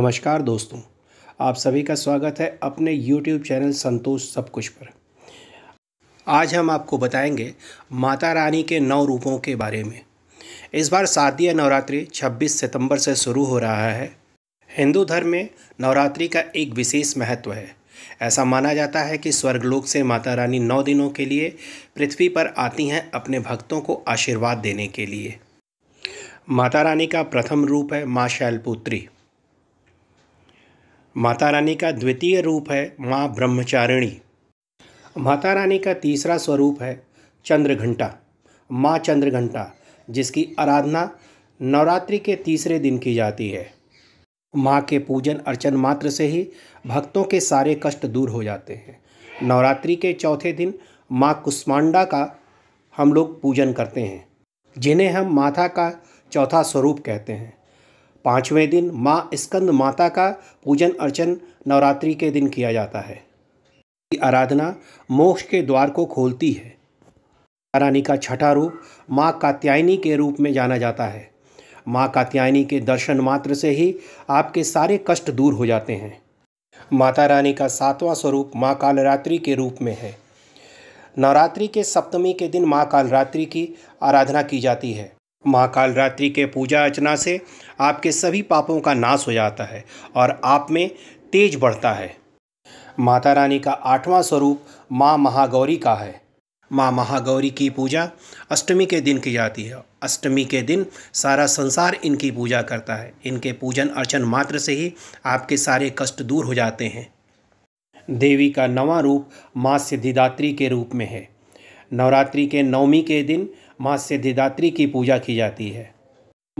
नमस्कार दोस्तों आप सभी का स्वागत है अपने YouTube चैनल संतोष सब कुछ पर आज हम आपको बताएंगे माता रानी के नौ रूपों के बारे में इस बार शारदीय नवरात्रि 26 सितंबर से शुरू हो रहा है हिंदू धर्म में नवरात्रि का एक विशेष महत्व है ऐसा माना जाता है कि स्वर्गलोक से माता रानी नौ दिनों के लिए पृथ्वी पर आती हैं अपने भक्तों को आशीर्वाद देने के लिए माता रानी का प्रथम रूप है माँ शैलपुत्री माता रानी का द्वितीय रूप है माँ ब्रह्मचारिणी माता रानी का तीसरा स्वरूप है चंद्रघंटा माँ चंद्रघंटा जिसकी आराधना नवरात्रि के तीसरे दिन की जाती है माँ के पूजन अर्चन मात्र से ही भक्तों के सारे कष्ट दूर हो जाते हैं नवरात्रि के चौथे दिन माँ कुष्मांडा का हम लोग पूजन करते हैं जिन्हें हम माथा का चौथा स्वरूप कहते हैं पाँचवें दिन माँ स्कंद माता का पूजन अर्चन नवरात्रि के दिन किया जाता है आराधना मोक्ष के द्वार को खोलती है रानी का छठा रूप माँ कात्यायनी के रूप में जाना जाता है माँ कात्यायनी के दर्शन मात्र से ही आपके सारे कष्ट दूर हो जाते हैं माता रानी का सातवां स्वरूप माँ कालरात्रि के रूप में है नवरात्रि के सप्तमी के दिन माँ कालरात्रि की आराधना की जाती है माँ कालरात्रि के पूजा अर्चना से आपके सभी पापों का नाश हो जाता है और आप में तेज बढ़ता है माता रानी का आठवां स्वरूप माँ महागौरी का है माँ महागौरी की पूजा अष्टमी के दिन की जाती है अष्टमी के दिन सारा संसार इनकी पूजा करता है इनके पूजन अर्चन मात्र से ही आपके सारे कष्ट दूर हो जाते हैं देवी का नवा रूप माँ सिद्धिदात्री के रूप में है नवरात्रि के नवमी के दिन माँ सिद्धिदात्री की पूजा की जाती है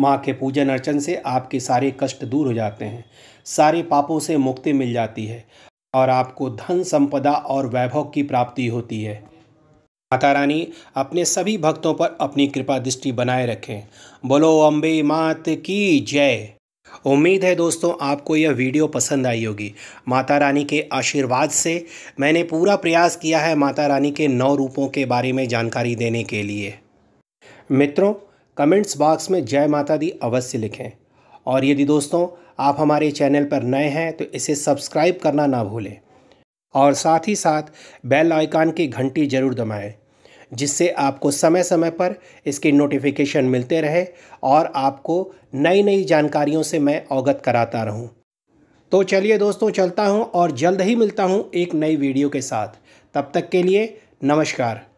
माँ के पूजन अर्चन से आपके सारे कष्ट दूर हो जाते हैं सारे पापों से मुक्ति मिल जाती है और आपको धन संपदा और वैभव की प्राप्ति होती है माता रानी अपने सभी भक्तों पर अपनी कृपा दृष्टि बनाए रखें बोलो अम्बे मात की जय उम्मीद है दोस्तों आपको यह वीडियो पसंद आई होगी माता रानी के आशीर्वाद से मैंने पूरा प्रयास किया है माता रानी के नौ रूपों के बारे में जानकारी देने के लिए मित्रों कमेंट्स बॉक्स में जय माता दी अवश्य लिखें और यदि दोस्तों आप हमारे चैनल पर नए हैं तो इसे सब्सक्राइब करना ना भूलें और साथ ही साथ बेल आइकान की घंटी जरूर दबाएं जिससे आपको समय समय पर इसकी नोटिफिकेशन मिलते रहे और आपको नई नई जानकारियों से मैं अवगत कराता रहूं। तो चलिए दोस्तों चलता हूं और जल्द ही मिलता हूं एक नई वीडियो के साथ तब तक के लिए नमस्कार